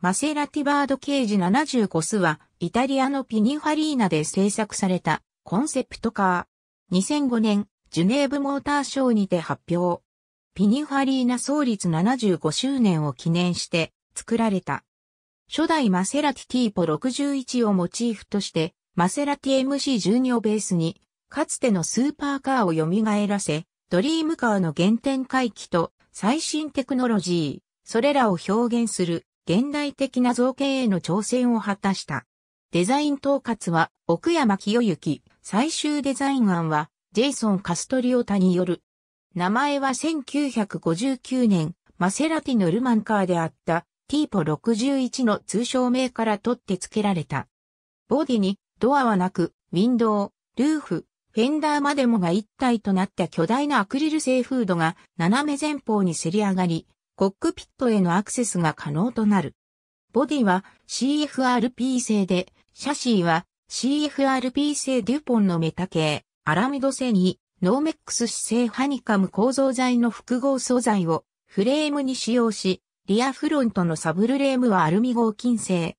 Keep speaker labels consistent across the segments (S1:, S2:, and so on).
S1: マセラティバードケージ75スは、イタリアのピニファリーナで制作されたコンセプトカー。2005年、ジュネーブモーターショーにて発表。ピニファリーナ創立75周年を記念して作られた。初代マセラティティーポ61をモチーフとして、マセラティ MC12 をベースに、かつてのスーパーカーを蘇らせ、ドリームカーの原点回帰と最新テクノロジー、それらを表現する現代的な造形への挑戦を果たした。デザイン統括は奥山清行、最終デザイン案はジェイソン・カストリオタによる。名前は1959年、マセラティのルマンカーであった、ティーポ61の通称名から取って付けられた。ボディにドアはなく、ウィンドウ、ルーフ、フェンダーまでもが一体となった巨大なアクリル製フードが斜め前方にせり上がり、コックピットへのアクセスが可能となる。ボディは CFRP 製で、シャシーは CFRP 製デュポンのメタ系、アラミド製に、ノーメックス姿勢ハニカム構造材の複合素材をフレームに使用し、リアフロントのサブルレームはアルミ合金製。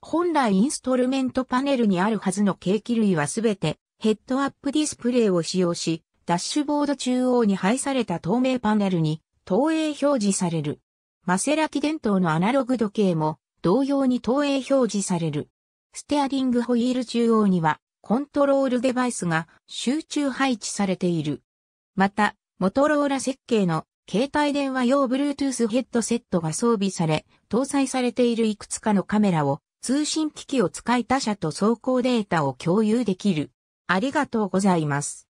S1: 本来インストルメントパネルにあるはずの計器類はすべてヘッドアップディスプレイを使用し、ダッシュボード中央に配された透明パネルに投影表示される。マセラキ伝統のアナログ時計も同様に投影表示される。ステアリングホイール中央にはコントロールデバイスが集中配置されている。また、モトローラ設計の携帯電話用 Bluetooth ヘッドセットが装備され、搭載されているいくつかのカメラを通信機器を使い他社と走行データを共有できる。ありがとうございます。